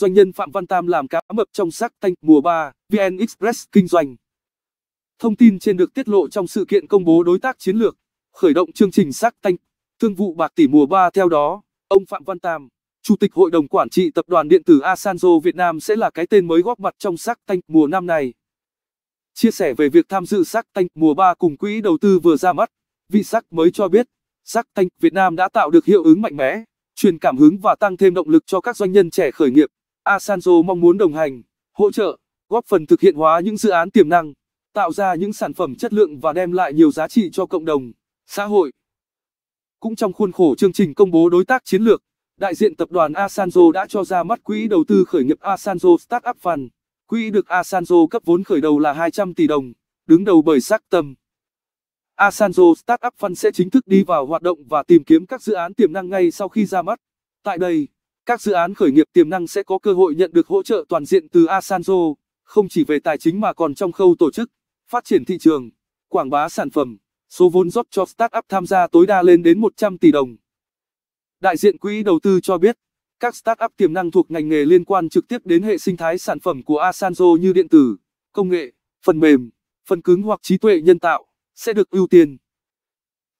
Doanh nhân Phạm Văn Tam làm cá mập trong sắc thanh mùa 3, VN Express kinh doanh. Thông tin trên được tiết lộ trong sự kiện công bố đối tác chiến lược, khởi động chương trình sắc thanh, thương vụ bạc tỷ mùa 3 theo đó, ông Phạm Văn Tam, Chủ tịch Hội đồng Quản trị Tập đoàn Điện tử Asanzo Việt Nam sẽ là cái tên mới góp mặt trong sắc thanh mùa năm này. Chia sẻ về việc tham dự sắc thanh mùa 3 cùng quỹ đầu tư vừa ra mắt, vị sắc mới cho biết, sắc thanh Việt Nam đã tạo được hiệu ứng mạnh mẽ, truyền cảm hứng và tăng thêm động lực cho các doanh nhân trẻ khởi nghiệp. Asanzo mong muốn đồng hành, hỗ trợ, góp phần thực hiện hóa những dự án tiềm năng, tạo ra những sản phẩm chất lượng và đem lại nhiều giá trị cho cộng đồng, xã hội. Cũng trong khuôn khổ chương trình công bố đối tác chiến lược, đại diện tập đoàn Asanzo đã cho ra mắt quỹ đầu tư khởi nghiệp Asanzo Startup Fund. Quỹ được Asanzo cấp vốn khởi đầu là 200 tỷ đồng, đứng đầu bởi Sắc Tâm. Asanzo Startup Fund sẽ chính thức đi vào hoạt động và tìm kiếm các dự án tiềm năng ngay sau khi ra mắt. Tại đây, các dự án khởi nghiệp tiềm năng sẽ có cơ hội nhận được hỗ trợ toàn diện từ Asanzo, không chỉ về tài chính mà còn trong khâu tổ chức, phát triển thị trường, quảng bá sản phẩm. Số vốn rót cho startup tham gia tối đa lên đến 100 tỷ đồng. Đại diện quỹ đầu tư cho biết, các startup tiềm năng thuộc ngành nghề liên quan trực tiếp đến hệ sinh thái sản phẩm của Asanzo như điện tử, công nghệ, phần mềm, phần cứng hoặc trí tuệ nhân tạo sẽ được ưu tiên.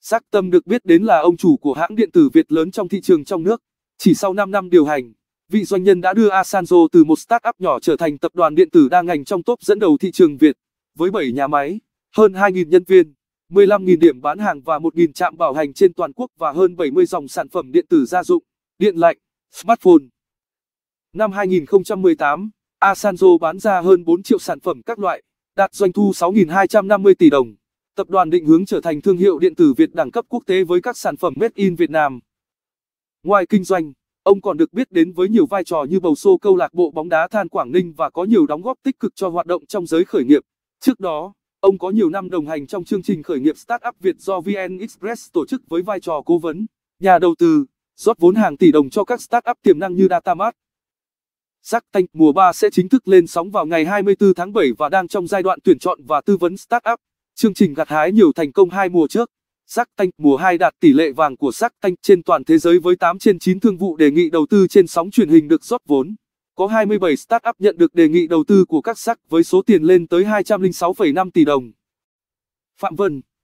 Sắc Tâm được biết đến là ông chủ của hãng điện tử Việt lớn trong thị trường trong nước. Chỉ sau 5 năm điều hành, vị doanh nhân đã đưa Asanzo từ một startup nhỏ trở thành tập đoàn điện tử đa ngành trong top dẫn đầu thị trường Việt. Với 7 nhà máy, hơn 2.000 nhân viên, 15.000 điểm bán hàng và 1.000 trạm bảo hành trên toàn quốc và hơn 70 dòng sản phẩm điện tử gia dụng, điện lạnh, smartphone. Năm 2018, Asanzo bán ra hơn 4 triệu sản phẩm các loại, đạt doanh thu 6.250 tỷ đồng. Tập đoàn định hướng trở thành thương hiệu điện tử Việt đẳng cấp quốc tế với các sản phẩm Made in Việt Nam. Ngoài kinh doanh, ông còn được biết đến với nhiều vai trò như bầu sô câu lạc bộ bóng đá Than Quảng Ninh và có nhiều đóng góp tích cực cho hoạt động trong giới khởi nghiệp. Trước đó, ông có nhiều năm đồng hành trong chương trình khởi nghiệp Startup Việt do VN Express tổ chức với vai trò cố vấn, nhà đầu tư, rót vốn hàng tỷ đồng cho các startup tiềm năng như Datamart. Sắc Tanh mùa 3 sẽ chính thức lên sóng vào ngày 24 tháng 7 và đang trong giai đoạn tuyển chọn và tư vấn startup. Chương trình gặt hái nhiều thành công hai mùa trước. Sắc Tanh mùa 2 đạt tỷ lệ vàng của Sắc Tanh trên toàn thế giới với 8 trên 9 thương vụ đề nghị đầu tư trên sóng truyền hình được rót vốn. Có 27 startup nhận được đề nghị đầu tư của các sắc với số tiền lên tới 206,5 tỷ đồng. Phạm Vân